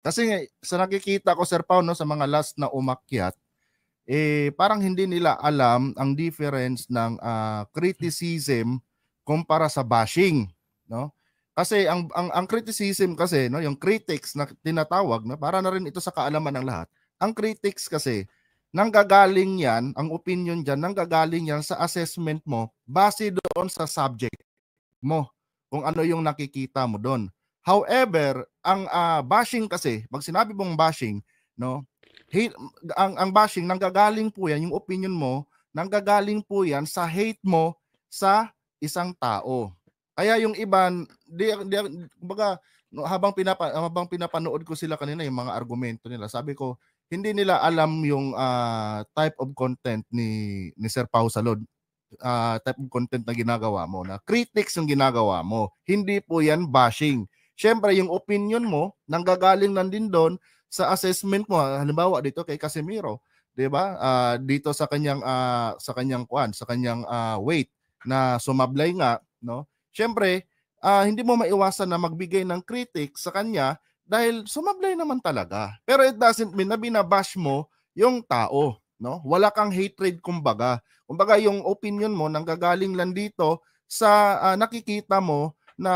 Kasi sa nakikita ko Sir Pao no sa mga last na umakyat eh parang hindi nila alam ang difference ng uh, criticism kumpara sa bashing, no? Kasi ang ang ang criticism kasi no, yung critics na tinatawag na no, para na rin ito sa kaalaman ng lahat. Ang critics kasi nanggagaling 'yan, ang opinion diyan nanggagaling 'yan sa assessment mo base doon sa subject mo kung ano yung nakikita mo doon. However, ang uh, bashing kasi, pag sinabi mong bashing, no? Hate, ang ang bashing nanggagaling po 'yan yung opinion mo, nanggagaling po 'yan sa hate mo sa isang tao. Kaya yung iban, di, di, kumbaga, no, habang, pinapa, habang pinapanood ko sila kanina yung mga argumento nila, sabi ko, hindi nila alam yung uh, type of content ni, ni Sir Pau Salod. Uh, type of content na ginagawa mo na critics yung ginagawa mo. Hindi po yan bashing syempre yung opinion mo, nanggagaling nan din doon sa assessment mo. Halimbawa, dito kay Casemiro, 'di ba? Uh, dito sa kanyang uh, sa kanyang kuan sa kanyang uh, weight na sumablay nga, no? syempre uh, hindi mo maiwasan na magbigay ng critic sa kanya dahil sumablay naman talaga. Pero it doesn't mean na binabash mo yung tao, no? Wala kang hatred kumbaga. Kumbaga yung opinion mo nanggagaling lang dito sa uh, nakikita mo na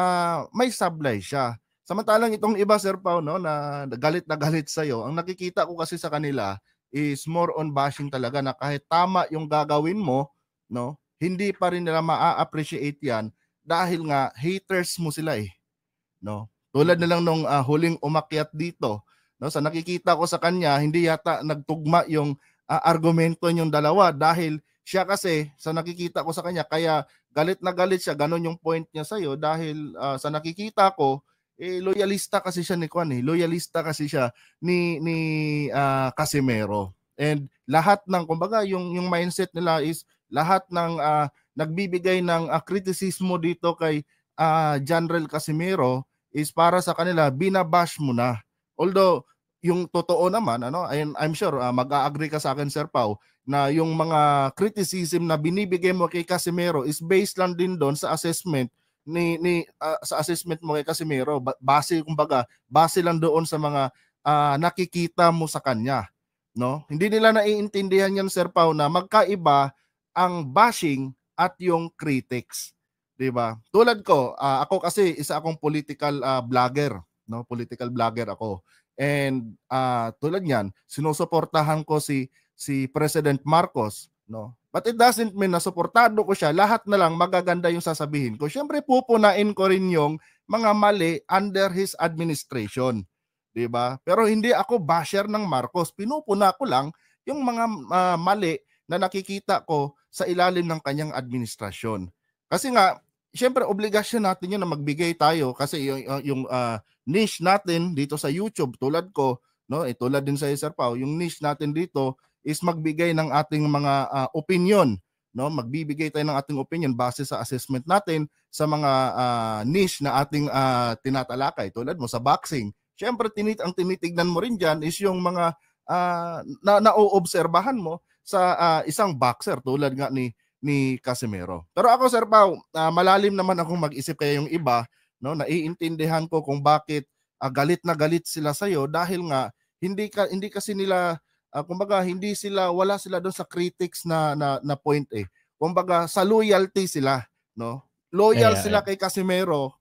may sablay siya. Samantalang itong iba, Sir Pao, no, na galit na galit sa'yo, ang nakikita ko kasi sa kanila is more on bashing talaga na kahit tama yung gagawin mo, no, hindi pa rin nila ma appreciate yan dahil nga haters mo sila eh. No? Tulad na lang nung uh, huling umakyat dito, no, sa nakikita ko sa kanya, hindi yata nagtugma yung uh, argumento niyong dalawa dahil siya kasi sa nakikita ko sa kanya kaya galit na galit siya ganun yung point niya sa iyo dahil uh, sa nakikita ko eh loyalista kasi siya ni Kwan eh. Loyalista kasi siya ni ni uh, Casimero. And lahat ng kumbaga yung yung mindset nila is lahat ng uh, nagbibigay ng uh, ah, kritisismo dito kay uh, General Casimero is para sa kanila binabash mo na. Although yung totoo naman ano and I'm sure uh, mag aagree ka sa akin Sir Pau na yung mga criticism na binibigay mo kay Casimero is based lang din doon sa assessment ni ni uh, sa assessment mo kay Casimiro base kumbaga base lang doon sa mga uh, nakikita mo sa kanya no hindi nila naiintindihan yan Sir Pau na magkaiba ang bashing at yung critics 'di ba tulad ko uh, ako kasi isa akong political uh, vlogger no political vlogger ako and uh, tulad niyan sinusuportahan ko si si President Marcos no But it doesn't mean na suportado ko siya, lahat na lang magaganda yung sasabihin ko. Siyempre pupunain ko rin yung mga mali under his administration. 'Di ba? Pero hindi ako basher ng Marcos. Pinupuna ko lang yung mga uh, mali na nakikita ko sa ilalim ng kanyang administrasyon. Kasi nga, siyempre obligasyon natin yun na magbigay tayo kasi yung, yung uh, niche natin dito sa YouTube tulad ko, no, eh, tulad din sa Sir Pau, yung niche natin dito is magbigay ng ating mga uh, ah, opinion no magbibigay tayo ng ating opinion base sa assessment natin sa mga uh, niche na ating uh, tinatalakay tulad mo sa boxing syempre tinit ang tinitignan mo rin diyan is yung mga uh, na naoobserbahan mo sa uh, isang boxer tulad nga ni ni Casimero. Pero ako Sir Pau, uh, malalim naman akong mag-isip kaya yung iba, no? Naiintindihan ko kung bakit uh, galit na galit sila sa iyo dahil nga hindi ka hindi kasi nila uh, kumbaga hindi sila wala sila doon sa critics na na, na point eh. Kumbaga sa loyalty sila, no? Loyal yeah, sila yeah. kay Casimero